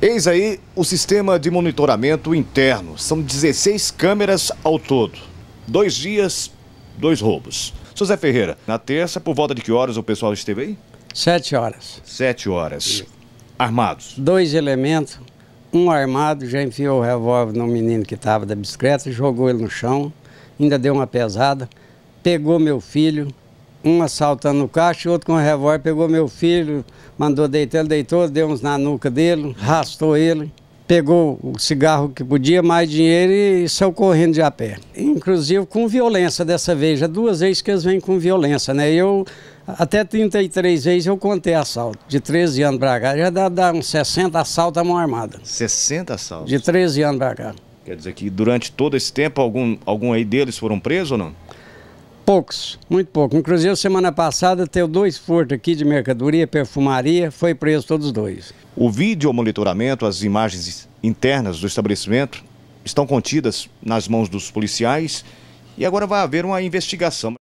Eis aí o sistema de monitoramento interno. São 16 câmeras ao todo. Dois dias, dois roubos. José Ferreira, na terça, por volta de que horas o pessoal esteve aí? Sete horas. Sete horas. Armados? Dois elementos. Um armado já enfiou o revólver no menino que estava da bicicleta, jogou ele no chão, ainda deu uma pesada, pegou meu filho, um assaltando o caixa, outro com um revólver pegou meu filho, mandou deitar, ele deitou, deu uns na nuca dele, arrastou ele, pegou o cigarro que podia, mais dinheiro e saiu correndo de a pé. Inclusive com violência dessa vez, já duas vezes que eles vêm com violência, né? Eu, até 33 vezes eu contei assalto, de 13 anos pra cá, já dá, dá uns 60 assaltos à mão armada. 60 assaltos? De 13 anos pra cá. Quer dizer que durante todo esse tempo algum, algum aí deles foram presos ou não? Poucos, muito pouco. inclusive semana passada, teve dois furtos aqui de mercadoria, perfumaria, foi preso todos dois. O vídeo monitoramento, as imagens internas do estabelecimento estão contidas nas mãos dos policiais e agora vai haver uma investigação.